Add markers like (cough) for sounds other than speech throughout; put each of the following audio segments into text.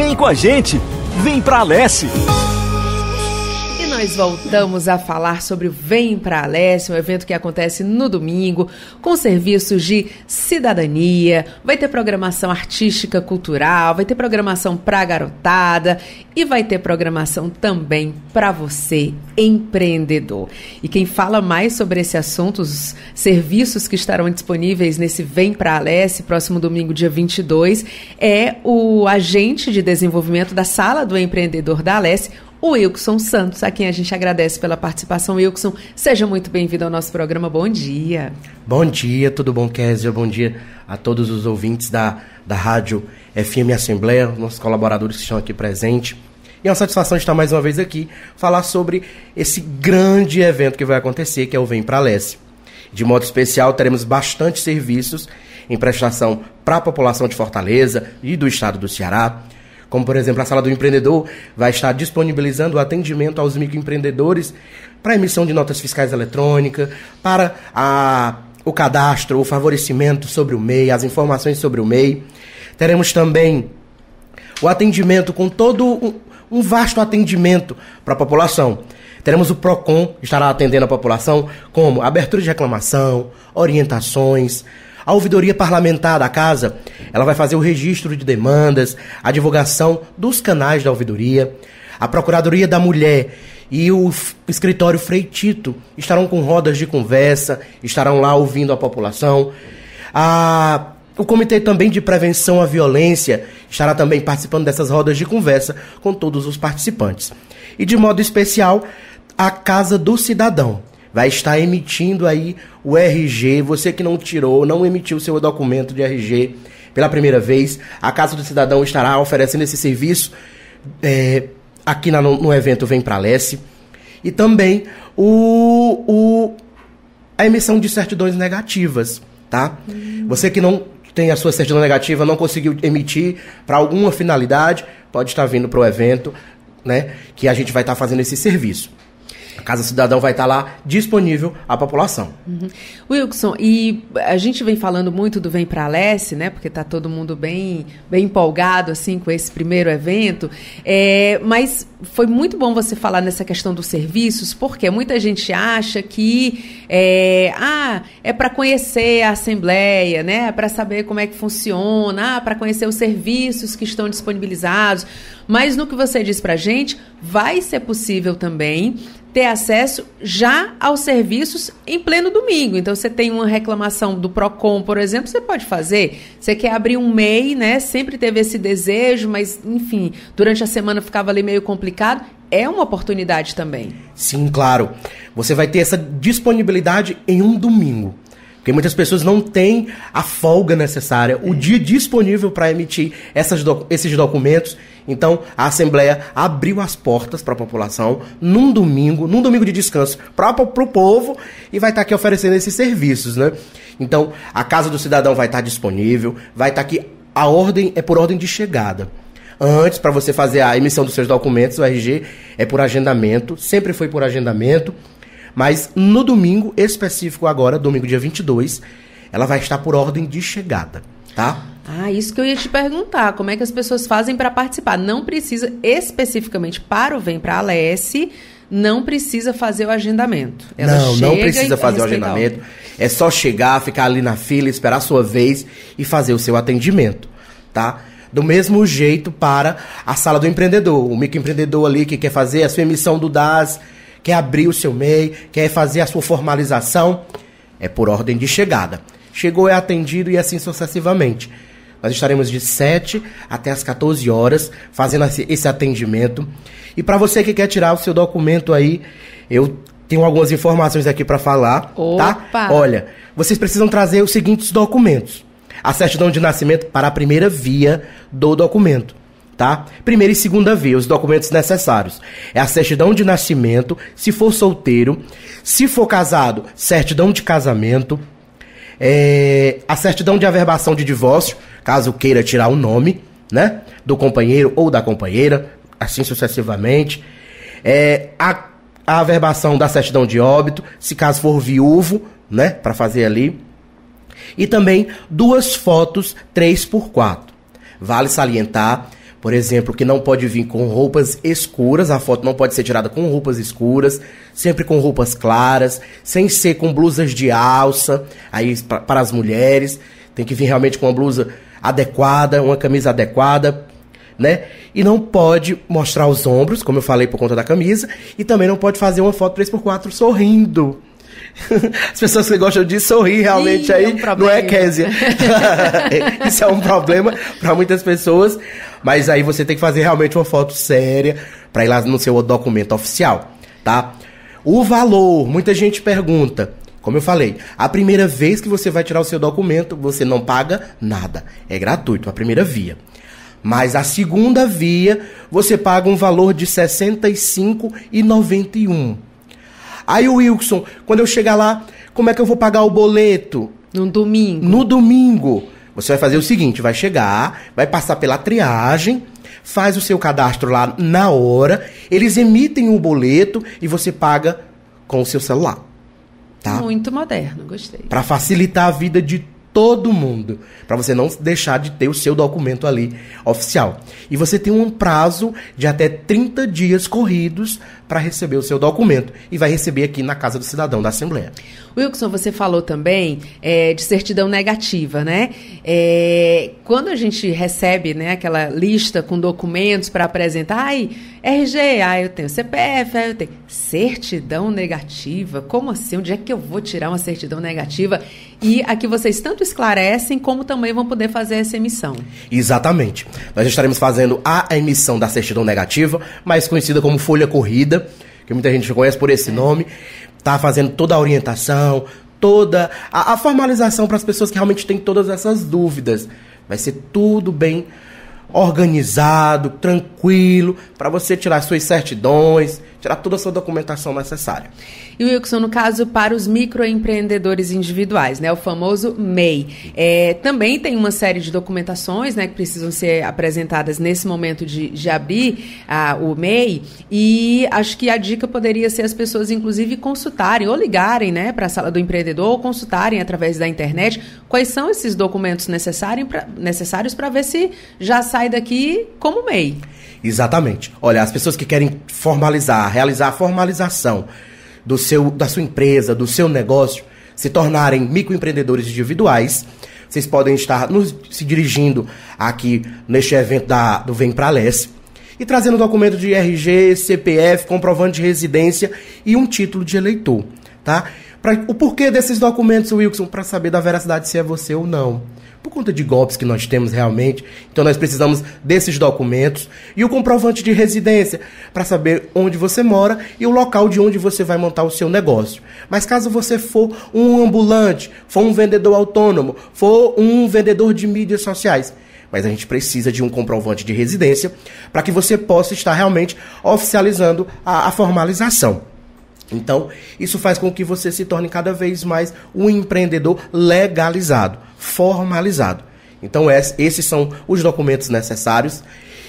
Vem com a gente! Vem pra Alesse nós voltamos a falar sobre o Vem Pra Alessia, um evento que acontece no domingo, com serviços de cidadania, vai ter programação artística, cultural, vai ter programação pra garotada e vai ter programação também para você, empreendedor. E quem fala mais sobre esse assunto, os serviços que estarão disponíveis nesse Vem Pra Alessia, próximo domingo, dia 22, é o agente de desenvolvimento da Sala do Empreendedor da Alessia, o Wilson Santos, a quem a gente agradece pela participação. Wilson, seja muito bem-vindo ao nosso programa. Bom dia. Bom dia, tudo bom, Kézia? Bom dia a todos os ouvintes da, da Rádio FM Assembleia, nossos colaboradores que estão aqui presentes. E é uma satisfação estar mais uma vez aqui, falar sobre esse grande evento que vai acontecer, que é o Vem para Leste. De modo especial, teremos bastante serviços em prestação para a população de Fortaleza e do estado do Ceará, como, por exemplo, a Sala do Empreendedor vai estar disponibilizando o atendimento aos microempreendedores para emissão de notas fiscais eletrônicas, para a, o cadastro, o favorecimento sobre o MEI, as informações sobre o MEI. Teremos também o atendimento com todo um, um vasto atendimento para a população. Teremos o PROCON, estará atendendo a população, como abertura de reclamação, orientações, a ouvidoria parlamentar da casa, ela vai fazer o registro de demandas, a divulgação dos canais da ouvidoria, a Procuradoria da Mulher e o escritório Freitito estarão com rodas de conversa, estarão lá ouvindo a população. A o Comitê também de Prevenção à Violência estará também participando dessas rodas de conversa com todos os participantes. E de modo especial, a Casa do Cidadão, vai estar emitindo aí o RG. Você que não tirou, não emitiu o seu documento de RG pela primeira vez, a Casa do Cidadão estará oferecendo esse serviço é, aqui na, no, evento Vem Pra Leste. E também o, o, a emissão de certidões negativas, tá? Hum. Você que não tem a sua certidão negativa, não conseguiu emitir para alguma finalidade, pode estar vindo para o evento, né? Que a gente vai estar fazendo esse serviço. A Casa Cidadão vai estar lá disponível à população. Uhum. Wilson, e a gente vem falando muito do Vem para Leste, né? Porque está todo mundo bem, bem empolgado assim com esse primeiro evento. É, mas foi muito bom você falar nessa questão dos serviços, porque muita gente acha que é, ah, é para conhecer a Assembleia, né? É para saber como é que funciona, ah, para conhecer os serviços que estão disponibilizados. Mas no que você diz para gente, vai ser possível também ter acesso já aos serviços em pleno domingo. Então, você tem uma reclamação do PROCON, por exemplo, você pode fazer. Você quer abrir um MEI, né? Sempre teve esse desejo, mas, enfim, durante a semana ficava ali meio complicado. É uma oportunidade também. Sim, claro. Você vai ter essa disponibilidade em um domingo. Porque muitas pessoas não têm a folga necessária, é. o dia disponível para emitir essas, esses documentos então, a Assembleia abriu as portas para a população num domingo, num domingo de descanso para o povo e vai estar tá aqui oferecendo esses serviços, né? Então, a Casa do Cidadão vai estar tá disponível, vai estar tá aqui a ordem é por ordem de chegada. Antes, para você fazer a emissão dos seus documentos, o RG é por agendamento, sempre foi por agendamento. Mas no domingo específico agora, domingo dia 22, ela vai estar por ordem de chegada tá? Ah, isso que eu ia te perguntar. Como é que as pessoas fazem para participar? Não precisa, especificamente para o Vem para a Alessi, não precisa fazer o agendamento. Ela não, não precisa fazer o agendamento. É só chegar, ficar ali na fila, esperar a sua vez e fazer o seu atendimento, tá? Do mesmo jeito para a sala do empreendedor. O microempreendedor ali que quer fazer a sua emissão do DAS, quer abrir o seu MEI, quer fazer a sua formalização, é por ordem de chegada chegou é atendido e assim sucessivamente. Nós estaremos de 7 até as 14 horas fazendo esse atendimento. E para você que quer tirar o seu documento aí, eu tenho algumas informações aqui para falar, tá? Opa. tá? Olha, vocês precisam trazer os seguintes documentos: a certidão de nascimento para a primeira via do documento. Tá? Primeira e segunda via, os documentos necessários. É a certidão de nascimento, se for solteiro, se for casado, certidão de casamento, é, a certidão de averbação de divórcio, caso queira tirar o nome, né? Do companheiro ou da companheira, assim sucessivamente. É, a, a averbação da certidão de óbito, se caso for viúvo, né? Para fazer ali. E também duas fotos 3x4. Vale salientar por exemplo, que não pode vir com roupas escuras, a foto não pode ser tirada com roupas escuras, sempre com roupas claras, sem ser com blusas de alça, aí para as mulheres, tem que vir realmente com uma blusa adequada, uma camisa adequada, né? E não pode mostrar os ombros, como eu falei por conta da camisa, e também não pode fazer uma foto 3x4 sorrindo. As pessoas que gostam de sorrir realmente Ih, é aí é um não é Kézia. (laughs) Isso é um problema para muitas pessoas. Mas aí você tem que fazer realmente uma foto séria para ir lá no seu documento oficial, tá? O valor, muita gente pergunta. Como eu falei, a primeira vez que você vai tirar o seu documento, você não paga nada. É gratuito, a primeira via. Mas a segunda via, você paga um valor de R$ 65,91. Aí o Wilson, quando eu chegar lá, como é que eu vou pagar o boleto? No domingo. No domingo. Você vai fazer o seguinte: vai chegar, vai passar pela triagem, faz o seu cadastro lá na hora, eles emitem o boleto e você paga com o seu celular. Tá? Muito moderno, gostei. Para facilitar a vida de todo mundo, para você não deixar de ter o seu documento ali oficial. E você tem um prazo de até 30 dias corridos para receber o seu documento e vai receber aqui na Casa do Cidadão da Assembleia. Wilson, você falou também é, de certidão negativa, né? É, quando a gente recebe né, aquela lista com documentos para apresentar, ai, RG, ai eu tenho CPF, ah, eu tenho certidão negativa. Como assim? Onde é que eu vou tirar uma certidão negativa? E aqui vocês tanto tanto esclarecem como também vão poder fazer essa emissão. Exatamente. Nós estaremos fazendo a emissão da certidão negativa, mais conhecida como folha corrida, que muita gente conhece por esse é. nome. Tá fazendo toda a orientação, toda a, a formalização para as pessoas que realmente têm todas essas dúvidas. Vai ser tudo bem organizado, tranquilo, para você tirar suas certidões, tirar toda a sua documentação necessária. E Wilson, no caso, para os microempreendedores individuais, né, o famoso MEI, é, também tem uma série de documentações né, que precisam ser apresentadas nesse momento de, de abrir ah, o MEI, e acho que a dica poderia ser as pessoas, inclusive, consultarem ou ligarem né, para a sala do empreendedor ou consultarem através da internet quais são esses documentos necessários para ver se já sai daqui como MEI. Exatamente. Olha, as pessoas que querem formalizar, realizar a formalização do seu, da sua empresa, do seu negócio, se tornarem microempreendedores individuais, vocês podem estar nos, se dirigindo aqui neste evento da, do Vem Pra Leste e trazendo documento de RG, CPF, comprovante de residência e um título de eleitor, tá? Pra, o porquê desses documentos, Wilson, para saber da veracidade se é você ou não por conta de golpes que nós temos realmente. Então nós precisamos desses documentos e o comprovante de residência para saber onde você mora e o local de onde você vai montar o seu negócio. Mas caso você for um ambulante, for um vendedor autônomo, for um vendedor de mídias sociais, mas a gente precisa de um comprovante de residência para que você possa estar realmente oficializando a, a formalização. Então, isso faz com que você se torne cada vez mais um empreendedor legalizado, formalizado. Então, esses são os documentos necessários.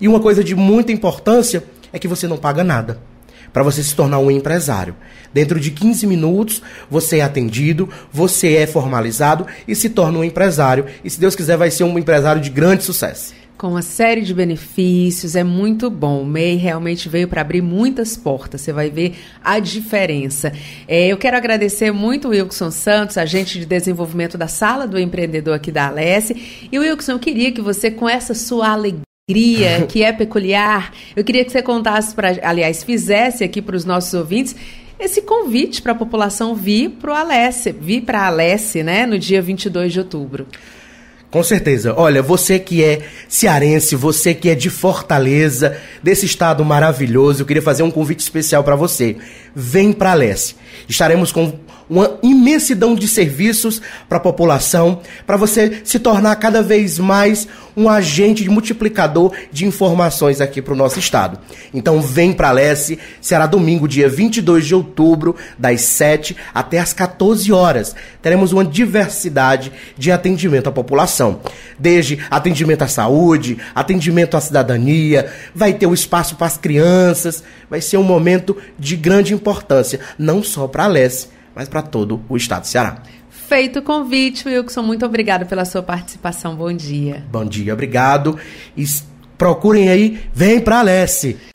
E uma coisa de muita importância é que você não paga nada para você se tornar um empresário. Dentro de 15 minutos, você é atendido, você é formalizado e se torna um empresário. E se Deus quiser, vai ser um empresário de grande sucesso com uma série de benefícios, é muito bom. O MEI realmente veio para abrir muitas portas, você vai ver a diferença. É, eu quero agradecer muito o Wilson Santos, agente de desenvolvimento da Sala do Empreendedor aqui da Alesse. E Wilson, eu queria que você, com essa sua alegria, alegria (laughs) que é peculiar. Eu queria que você contasse para, aliás, fizesse aqui para os nossos ouvintes esse convite para a população vir para o Alesse, vir para a Alesse, né, no dia 22 de outubro. Com certeza. Olha, você que é cearense, você que é de Fortaleza, desse estado maravilhoso, eu queria fazer um convite especial para você. Vem para Leste. Estaremos com uma imensidão de serviços para a população, para você se tornar cada vez mais um agente de multiplicador de informações aqui para o nosso estado. Então vem para a Leste, será domingo, dia 22 de outubro, das 7 até as 14 horas. Teremos uma diversidade de atendimento à população, desde atendimento à saúde, atendimento à cidadania, vai ter o um espaço para as crianças, vai ser um momento de grande importância, não só para a Leste, mas para todo o estado do Ceará. Feito o convite, Wilson, muito obrigado pela sua participação. Bom dia. Bom dia, obrigado. E procurem aí, vem para Leste.